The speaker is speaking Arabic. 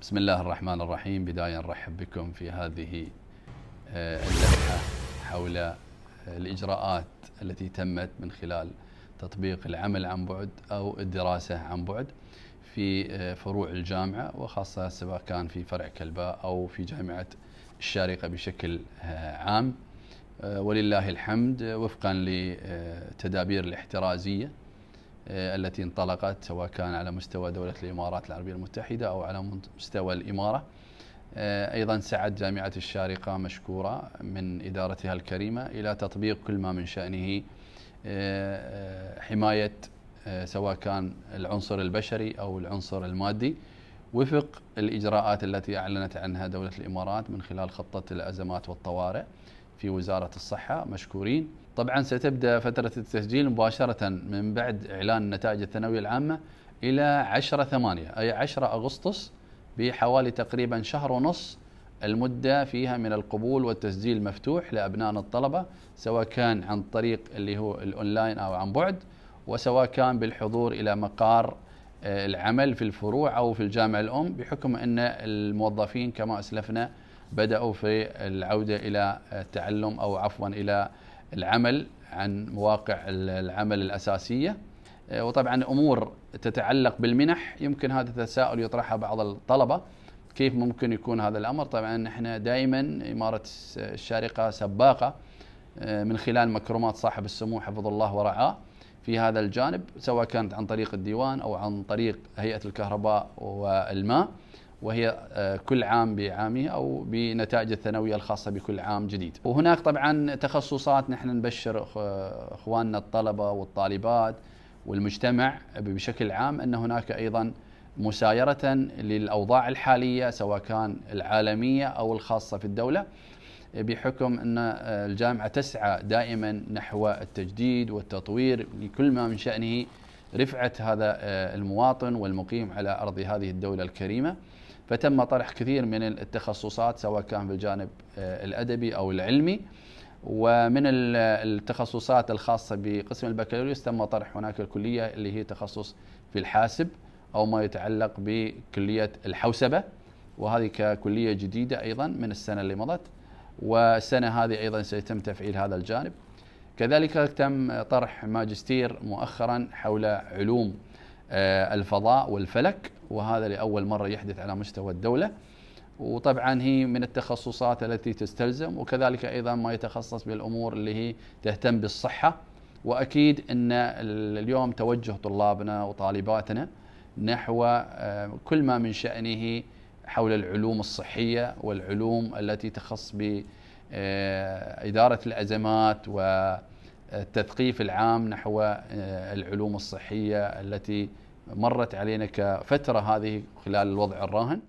بسم الله الرحمن الرحيم بداية نرحب بكم في هذه آه، اللمحة حول آه، الإجراءات التي تمت من خلال تطبيق العمل عن بعد أو الدراسة عن بعد في آه، فروع الجامعة وخاصة سواء كان في فرع كلباء أو في جامعة الشارقة بشكل عام ولله الحمد وفقا لتدابير الاحترازية آه، التي انطلقت سواء كان على مستوى دولة الإمارات العربية المتحدة أو على مستوى الإمارة آه، أيضا سعت جامعة الشارقة مشكورة من إدارتها الكريمة إلى تطبيق كل ما من شأنه آه، حماية سواء كان العنصر البشري أو العنصر المادي وفق الإجراءات التي أعلنت عنها دولة الإمارات من خلال خطة الأزمات والطوارئ في وزارة الصحة مشكورين طبعا ستبدأ فترة التسجيل مباشرة من بعد إعلان نتائج الثانوية العامة إلى 10 ثمانية أي 10 أغسطس بحوالي تقريبا شهر ونص المدة فيها من القبول والتسجيل مفتوح لأبنائنا الطلبة سواء كان عن طريق اللي هو الأونلاين أو عن بعد وسواء كان بالحضور إلى مقار آه، العمل في الفروع أو في الجامعة الأم بحكم أن الموظفين كما أسلفنا بدأوا في العودة إلى التعلم أو عفوا إلى العمل عن مواقع العمل الأساسية آه، وطبعا أمور تتعلق بالمنح يمكن هذا التساؤل يطرحها بعض الطلبة كيف ممكن يكون هذا الأمر طبعا احنا دائما إمارة الشارقة سباقة آه، من خلال مكرمات صاحب السمو حفظ الله ورعاه في هذا الجانب سواء كانت عن طريق الديوان أو عن طريق هيئة الكهرباء والماء وهي آه، كل عام بعامه أو بنتائج الثانوية الخاصة بكل عام جديد وهناك طبعا تخصصات نحن نبشر أخواننا الطلبة والطالبات والمجتمع بشكل عام أن هناك أيضا مسايرة للأوضاع الحالية سواء كان العالمية أو الخاصة في الدولة بحكم أن آه، الجامعة تسعى دائما نحو التجديد والتطوير لكل ما من شأنه رفعة هذا آه، المواطن والمقيم على أرض هذه الدولة الكريمة فتم طرح كثير من التخصصات سواء كان في الجانب آه، الادبي او العلمي ومن التخصصات الخاصه بقسم البكالوريوس تم طرح هناك الكليه اللي هي تخصص في الحاسب او ما يتعلق بكليه الحوسبه وهذه ككليه جديده ايضا من السنه اللي مضت والسنه هذه ايضا سيتم تفعيل هذا الجانب كذلك تم طرح ماجستير مؤخرا حول علوم آه، الفضاء والفلك وهذا لأول مرة يحدث على مستوى الدولة وطبعا هي من التخصصات التي تستلزم وكذلك أيضا ما يتخصص بالأمور اللي هي تهتم بالصحة وأكيد أن اليوم توجه طلابنا وطالباتنا نحو آه، كل ما من شأنه حول العلوم الصحية والعلوم التي تخص بإدارة آه، الأزمات و التثقيف العام نحو آه، العلوم الصحية التي مرت علينا كفترة هذه خلال الوضع الراهن